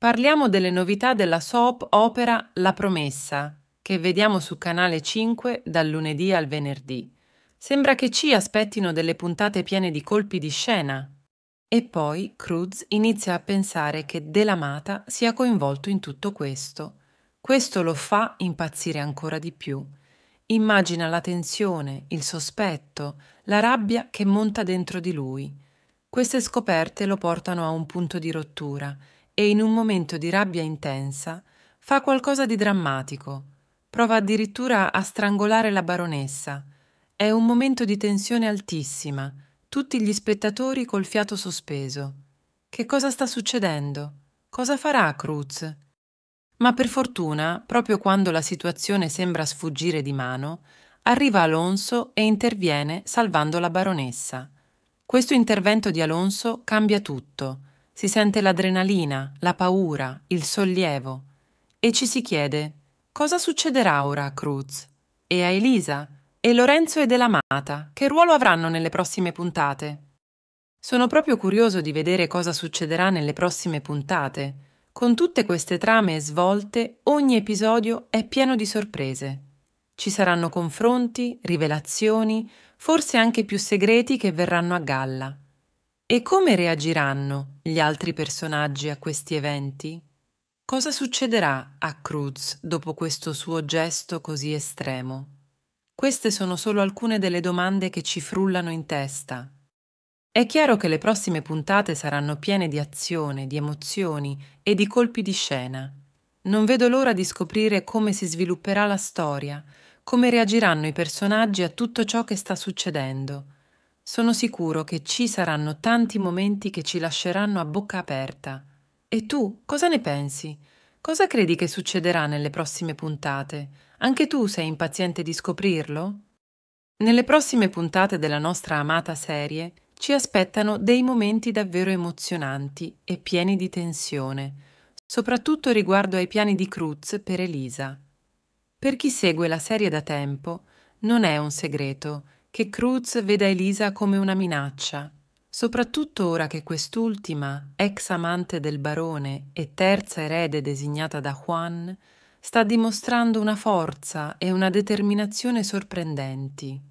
Parliamo delle novità della soap opera La promessa, che vediamo su Canale 5 dal lunedì al venerdì. Sembra che ci aspettino delle puntate piene di colpi di scena. E poi Cruz inizia a pensare che Delamata sia coinvolto in tutto questo. Questo lo fa impazzire ancora di più. Immagina la tensione, il sospetto, la rabbia che monta dentro di lui. Queste scoperte lo portano a un punto di rottura e in un momento di rabbia intensa fa qualcosa di drammatico, prova addirittura a strangolare la baronessa. È un momento di tensione altissima, tutti gli spettatori col fiato sospeso. Che cosa sta succedendo? Cosa farà Cruz? Ma per fortuna, proprio quando la situazione sembra sfuggire di mano, arriva Alonso e interviene salvando la baronessa. Questo intervento di Alonso cambia tutto si sente l'adrenalina, la paura, il sollievo e ci si chiede cosa succederà ora a Cruz e a Elisa e Lorenzo ed Elamata, che ruolo avranno nelle prossime puntate. Sono proprio curioso di vedere cosa succederà nelle prossime puntate. Con tutte queste trame svolte, ogni episodio è pieno di sorprese. Ci saranno confronti, rivelazioni, forse anche più segreti che verranno a galla. E come reagiranno gli altri personaggi a questi eventi? Cosa succederà a Cruz dopo questo suo gesto così estremo? Queste sono solo alcune delle domande che ci frullano in testa. È chiaro che le prossime puntate saranno piene di azione, di emozioni e di colpi di scena. Non vedo l'ora di scoprire come si svilupperà la storia, come reagiranno i personaggi a tutto ciò che sta succedendo sono sicuro che ci saranno tanti momenti che ci lasceranno a bocca aperta. E tu cosa ne pensi? Cosa credi che succederà nelle prossime puntate? Anche tu sei impaziente di scoprirlo? Nelle prossime puntate della nostra amata serie ci aspettano dei momenti davvero emozionanti e pieni di tensione, soprattutto riguardo ai piani di Cruz per Elisa. Per chi segue la serie da tempo, non è un segreto che Cruz veda Elisa come una minaccia, soprattutto ora che quest'ultima, ex amante del barone e terza erede designata da Juan, sta dimostrando una forza e una determinazione sorprendenti.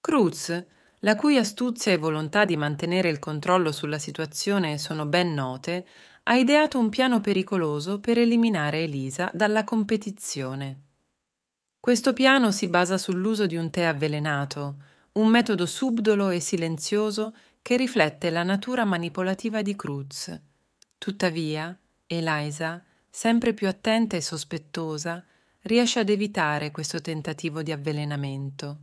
Cruz, la cui astuzia e volontà di mantenere il controllo sulla situazione sono ben note, ha ideato un piano pericoloso per eliminare Elisa dalla competizione. Questo piano si basa sull'uso di un tè avvelenato, un metodo subdolo e silenzioso che riflette la natura manipolativa di Cruz. Tuttavia, Eliza, sempre più attenta e sospettosa, riesce ad evitare questo tentativo di avvelenamento.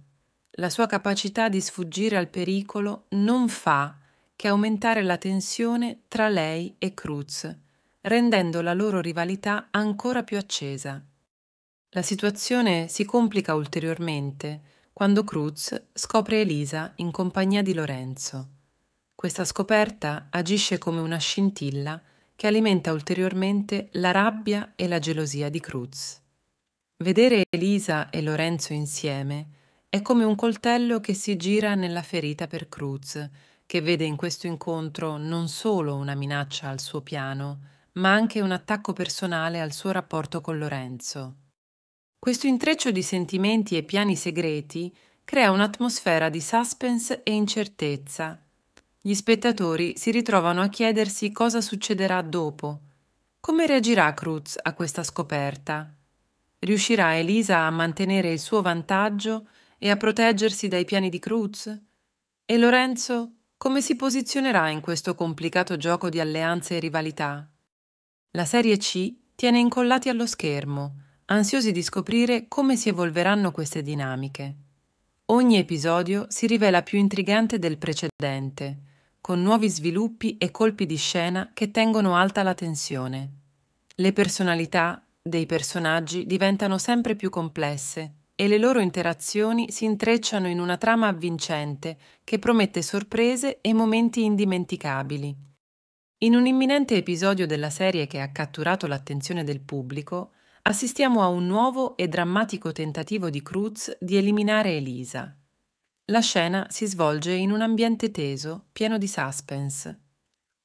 La sua capacità di sfuggire al pericolo non fa che aumentare la tensione tra lei e Cruz, rendendo la loro rivalità ancora più accesa. La situazione si complica ulteriormente quando Cruz scopre Elisa in compagnia di Lorenzo. Questa scoperta agisce come una scintilla che alimenta ulteriormente la rabbia e la gelosia di Cruz. Vedere Elisa e Lorenzo insieme è come un coltello che si gira nella ferita per Cruz, che vede in questo incontro non solo una minaccia al suo piano, ma anche un attacco personale al suo rapporto con Lorenzo. Questo intreccio di sentimenti e piani segreti crea un'atmosfera di suspense e incertezza. Gli spettatori si ritrovano a chiedersi cosa succederà dopo. Come reagirà Cruz a questa scoperta? Riuscirà Elisa a mantenere il suo vantaggio e a proteggersi dai piani di Cruz? E Lorenzo come si posizionerà in questo complicato gioco di alleanze e rivalità? La serie C tiene incollati allo schermo ansiosi di scoprire come si evolveranno queste dinamiche. Ogni episodio si rivela più intrigante del precedente, con nuovi sviluppi e colpi di scena che tengono alta la tensione. Le personalità dei personaggi diventano sempre più complesse e le loro interazioni si intrecciano in una trama avvincente che promette sorprese e momenti indimenticabili. In un imminente episodio della serie che ha catturato l'attenzione del pubblico, assistiamo a un nuovo e drammatico tentativo di Cruz di eliminare Elisa. La scena si svolge in un ambiente teso, pieno di suspense.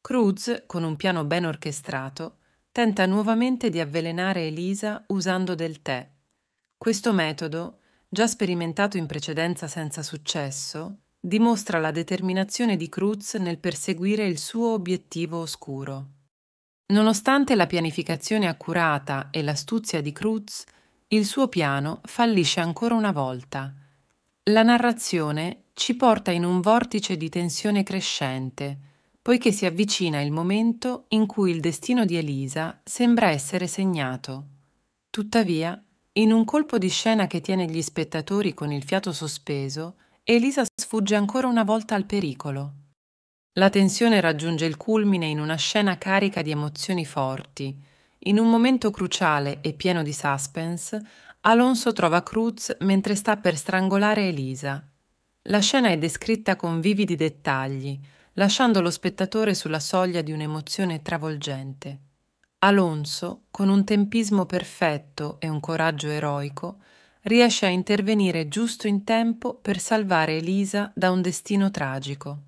Cruz, con un piano ben orchestrato, tenta nuovamente di avvelenare Elisa usando del tè. Questo metodo, già sperimentato in precedenza senza successo, dimostra la determinazione di Cruz nel perseguire il suo obiettivo oscuro. Nonostante la pianificazione accurata e l'astuzia di Cruz, il suo piano fallisce ancora una volta. La narrazione ci porta in un vortice di tensione crescente, poiché si avvicina il momento in cui il destino di Elisa sembra essere segnato. Tuttavia, in un colpo di scena che tiene gli spettatori con il fiato sospeso, Elisa sfugge ancora una volta al pericolo. La tensione raggiunge il culmine in una scena carica di emozioni forti. In un momento cruciale e pieno di suspense, Alonso trova Cruz mentre sta per strangolare Elisa. La scena è descritta con vividi dettagli, lasciando lo spettatore sulla soglia di un'emozione travolgente. Alonso, con un tempismo perfetto e un coraggio eroico, riesce a intervenire giusto in tempo per salvare Elisa da un destino tragico.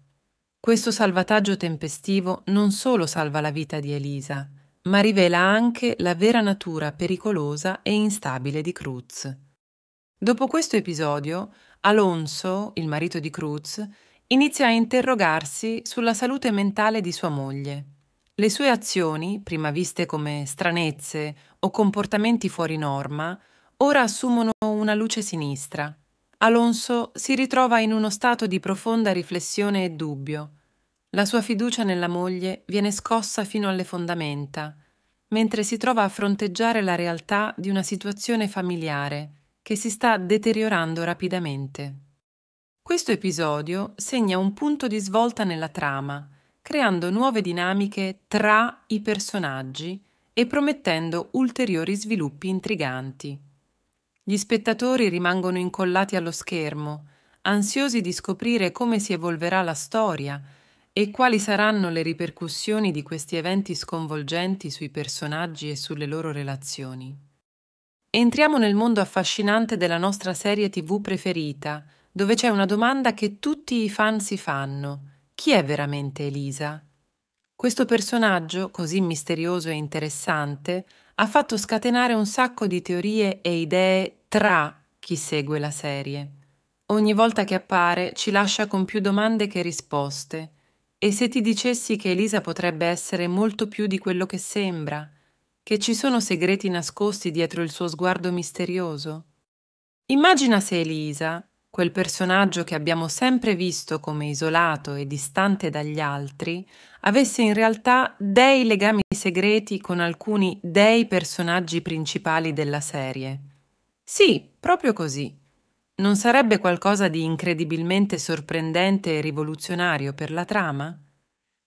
Questo salvataggio tempestivo non solo salva la vita di Elisa, ma rivela anche la vera natura pericolosa e instabile di Cruz. Dopo questo episodio, Alonso, il marito di Cruz, inizia a interrogarsi sulla salute mentale di sua moglie. Le sue azioni, prima viste come stranezze o comportamenti fuori norma, ora assumono una luce sinistra. Alonso si ritrova in uno stato di profonda riflessione e dubbio. La sua fiducia nella moglie viene scossa fino alle fondamenta, mentre si trova a fronteggiare la realtà di una situazione familiare che si sta deteriorando rapidamente. Questo episodio segna un punto di svolta nella trama, creando nuove dinamiche tra i personaggi e promettendo ulteriori sviluppi intriganti. Gli spettatori rimangono incollati allo schermo, ansiosi di scoprire come si evolverà la storia e quali saranno le ripercussioni di questi eventi sconvolgenti sui personaggi e sulle loro relazioni. Entriamo nel mondo affascinante della nostra serie TV preferita, dove c'è una domanda che tutti i fan si fanno. Chi è veramente Elisa? Questo personaggio, così misterioso e interessante, ha fatto scatenare un sacco di teorie e idee tra chi segue la serie. Ogni volta che appare ci lascia con più domande che risposte. E se ti dicessi che Elisa potrebbe essere molto più di quello che sembra, che ci sono segreti nascosti dietro il suo sguardo misterioso? Immagina se Elisa, quel personaggio che abbiamo sempre visto come isolato e distante dagli altri, avesse in realtà dei legami segreti con alcuni dei personaggi principali della serie. Sì, proprio così. Non sarebbe qualcosa di incredibilmente sorprendente e rivoluzionario per la trama?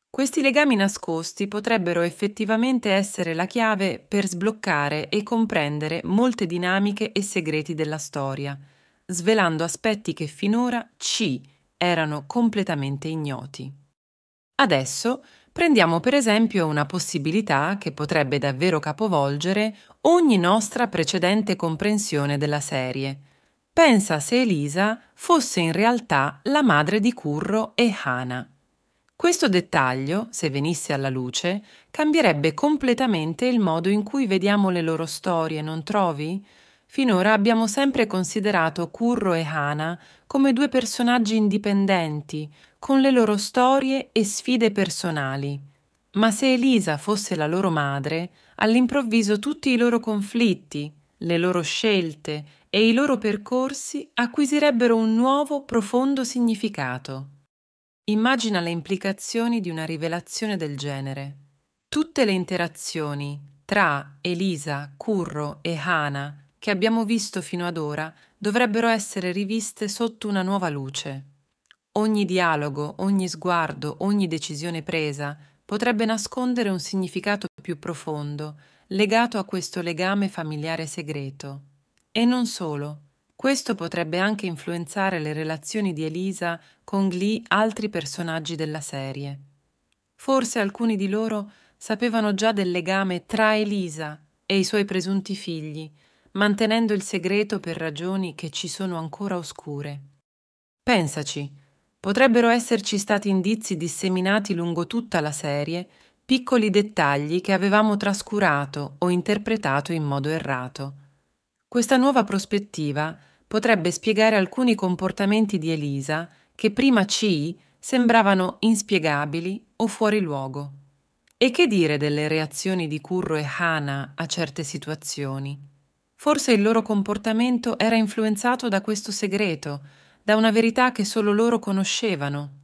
Questi legami nascosti potrebbero effettivamente essere la chiave per sbloccare e comprendere molte dinamiche e segreti della storia, svelando aspetti che finora ci erano completamente ignoti. Adesso prendiamo per esempio una possibilità che potrebbe davvero capovolgere ogni nostra precedente comprensione della serie. Pensa se Elisa fosse in realtà la madre di Curro e Hana. Questo dettaglio, se venisse alla luce, cambierebbe completamente il modo in cui vediamo le loro storie, non trovi? Finora abbiamo sempre considerato Curro e Hana come due personaggi indipendenti, con le loro storie e sfide personali. Ma se Elisa fosse la loro madre, all'improvviso tutti i loro conflitti, le loro scelte e i loro percorsi acquisirebbero un nuovo profondo significato. Immagina le implicazioni di una rivelazione del genere. Tutte le interazioni tra Elisa, Curro e Hana che abbiamo visto fino ad ora dovrebbero essere riviste sotto una nuova luce. Ogni dialogo, ogni sguardo, ogni decisione presa potrebbe nascondere un significato più profondo, legato a questo legame familiare segreto. E non solo. Questo potrebbe anche influenzare le relazioni di Elisa con gli altri personaggi della serie. Forse alcuni di loro sapevano già del legame tra Elisa e i suoi presunti figli, mantenendo il segreto per ragioni che ci sono ancora oscure. Pensaci, Potrebbero esserci stati indizi disseminati lungo tutta la serie, piccoli dettagli che avevamo trascurato o interpretato in modo errato. Questa nuova prospettiva potrebbe spiegare alcuni comportamenti di Elisa che prima ci sembravano inspiegabili o fuori luogo. E che dire delle reazioni di Curro e Hana a certe situazioni? Forse il loro comportamento era influenzato da questo segreto, da una verità che solo loro conoscevano.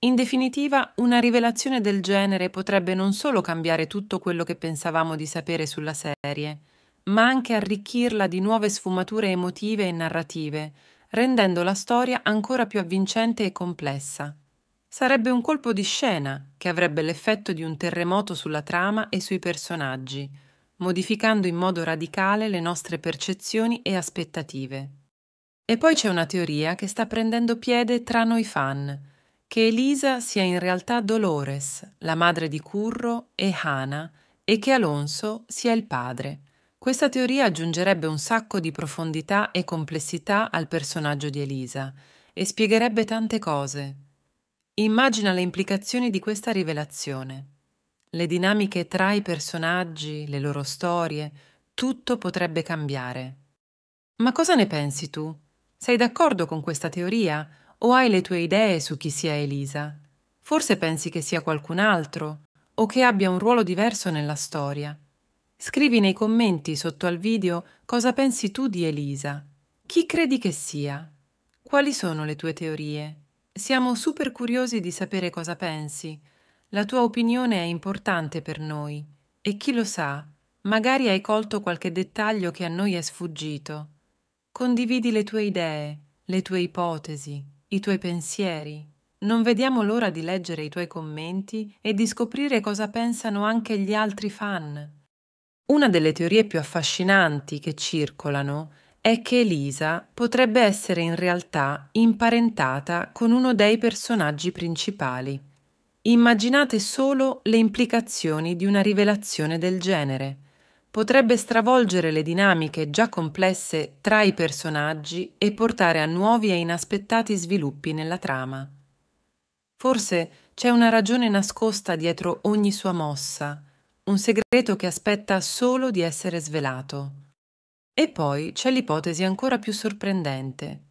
In definitiva, una rivelazione del genere potrebbe non solo cambiare tutto quello che pensavamo di sapere sulla serie, ma anche arricchirla di nuove sfumature emotive e narrative, rendendo la storia ancora più avvincente e complessa. Sarebbe un colpo di scena che avrebbe l'effetto di un terremoto sulla trama e sui personaggi, modificando in modo radicale le nostre percezioni e aspettative. E poi c'è una teoria che sta prendendo piede tra noi fan, che Elisa sia in realtà Dolores, la madre di Curro e Hana, e che Alonso sia il padre. Questa teoria aggiungerebbe un sacco di profondità e complessità al personaggio di Elisa e spiegherebbe tante cose. Immagina le implicazioni di questa rivelazione. Le dinamiche tra i personaggi, le loro storie, tutto potrebbe cambiare. Ma cosa ne pensi tu? Sei d'accordo con questa teoria o hai le tue idee su chi sia Elisa? Forse pensi che sia qualcun altro o che abbia un ruolo diverso nella storia. Scrivi nei commenti sotto al video cosa pensi tu di Elisa. Chi credi che sia? Quali sono le tue teorie? Siamo super curiosi di sapere cosa pensi. La tua opinione è importante per noi e chi lo sa, magari hai colto qualche dettaglio che a noi è sfuggito. Condividi le tue idee, le tue ipotesi, i tuoi pensieri. Non vediamo l'ora di leggere i tuoi commenti e di scoprire cosa pensano anche gli altri fan. Una delle teorie più affascinanti che circolano è che Elisa potrebbe essere in realtà imparentata con uno dei personaggi principali. Immaginate solo le implicazioni di una rivelazione del genere potrebbe stravolgere le dinamiche già complesse tra i personaggi e portare a nuovi e inaspettati sviluppi nella trama. Forse c'è una ragione nascosta dietro ogni sua mossa, un segreto che aspetta solo di essere svelato. E poi c'è l'ipotesi ancora più sorprendente.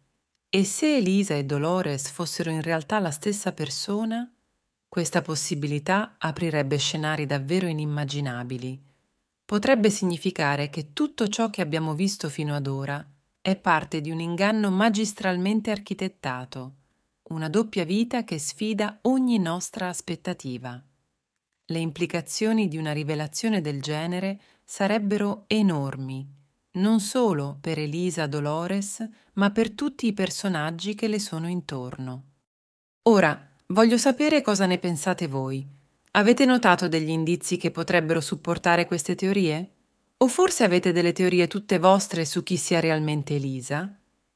E se Elisa e Dolores fossero in realtà la stessa persona? Questa possibilità aprirebbe scenari davvero inimmaginabili potrebbe significare che tutto ciò che abbiamo visto fino ad ora è parte di un inganno magistralmente architettato, una doppia vita che sfida ogni nostra aspettativa. Le implicazioni di una rivelazione del genere sarebbero enormi, non solo per Elisa Dolores, ma per tutti i personaggi che le sono intorno. Ora, voglio sapere cosa ne pensate voi. Avete notato degli indizi che potrebbero supportare queste teorie? O forse avete delle teorie tutte vostre su chi sia realmente Elisa?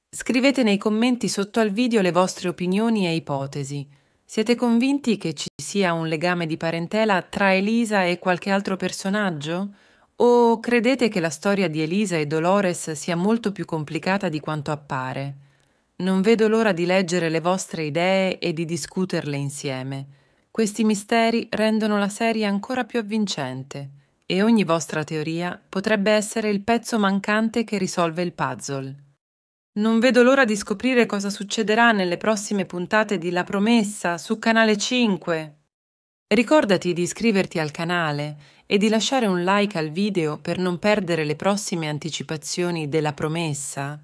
Scrivete nei commenti sotto al video le vostre opinioni e ipotesi. Siete convinti che ci sia un legame di parentela tra Elisa e qualche altro personaggio? O credete che la storia di Elisa e Dolores sia molto più complicata di quanto appare? Non vedo l'ora di leggere le vostre idee e di discuterle insieme. Questi misteri rendono la serie ancora più avvincente e ogni vostra teoria potrebbe essere il pezzo mancante che risolve il puzzle. Non vedo l'ora di scoprire cosa succederà nelle prossime puntate di La Promessa su Canale 5. Ricordati di iscriverti al canale e di lasciare un like al video per non perdere le prossime anticipazioni della promessa.